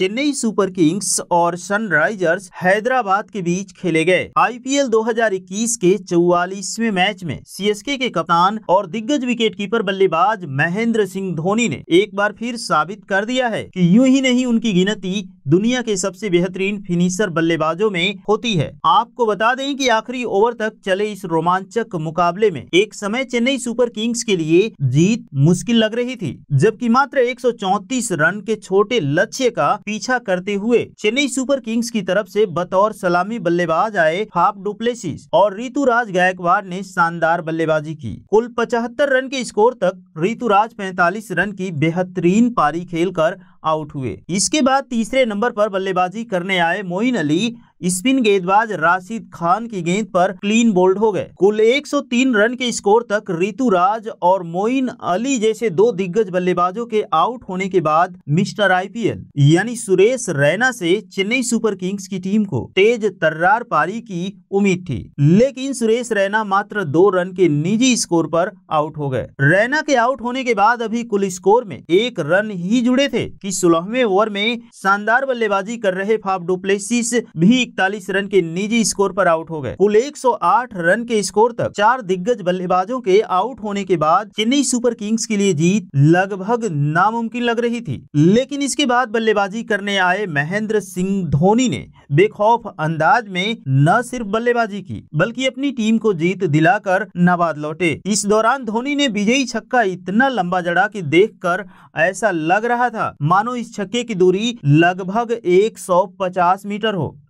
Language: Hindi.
चेन्नई सुपर किंग्स और सनराइजर्स हैदराबाद के बीच खेले गए आईपीएल 2021 के चौवालीसवे मैच में सीएसके के कप्तान और दिग्गज विकेटकीपर बल्लेबाज महेंद्र सिंह धोनी ने एक बार फिर साबित कर दिया है कि यूं ही नहीं उनकी गिनती दुनिया के सबसे बेहतरीन फिनिशर बल्लेबाजों में होती है आपको बता दें कि आखिरी ओवर तक चले इस रोमांचक मुकाबले में एक समय चेन्नई सुपर किंग्स के लिए जीत मुश्किल लग रही थी जबकि मात्र एक रन के छोटे लक्ष्य का पीछा करते हुए चेन्नई सुपर किंग्स की तरफ से बतौर सलामी बल्लेबाज आए हाफ डुप्लेसिस और ऋतुराज गायकवाड़ ने शानदार बल्लेबाजी की कुल पचहत्तर रन के स्कोर तक ऋतुराज पैंतालीस रन की बेहतरीन पारी खेलकर आउट हुए इसके बाद तीसरे नंबर पर बल्लेबाजी करने आए मोइन अली स्पिन गेंदबाज राशिद खान की गेंद पर क्लीन बोल्ड हो गए कुल 103 रन के स्कोर तक राज और मोइन अली जैसे दो दिग्गज बल्लेबाजों के आउट होने के बाद मिस्टर आईपीएल यानी सुरेश रैना से चेन्नई सुपर किंग्स की टीम को तेज तर्रार पारी की उम्मीद थी लेकिन सुरेश रैना मात्र दो रन के निजी स्कोर पर आउट हो गए रैना के आउट होने के बाद अभी कुल स्कोर में एक रन ही जुड़े थे कि की सोलहवें ओवर में शानदार बल्लेबाजी कर रहे फाफ डुप्लेसिस भी इकतालीस रन के निजी स्कोर पर आउट हो गए कुल 108 रन के स्कोर तक चार दिग्गज बल्लेबाजों के आउट होने के बाद चेन्नई सुपर किंग्स के लिए जीत लगभग नामुमकिन लग रही थी लेकिन इसके बाद बल्लेबाजी करने आए महेंद्र सिंह धोनी ने बेखौफ अंदाज में न सिर्फ बल्लेबाजी की बल्कि अपनी टीम को जीत दिलाकर नाबाद लौटे इस दौरान धोनी ने विजयी छक्का इतना लंबा जड़ा कि देखकर ऐसा लग रहा था मानो इस छक्के की दूरी लगभग 150 मीटर हो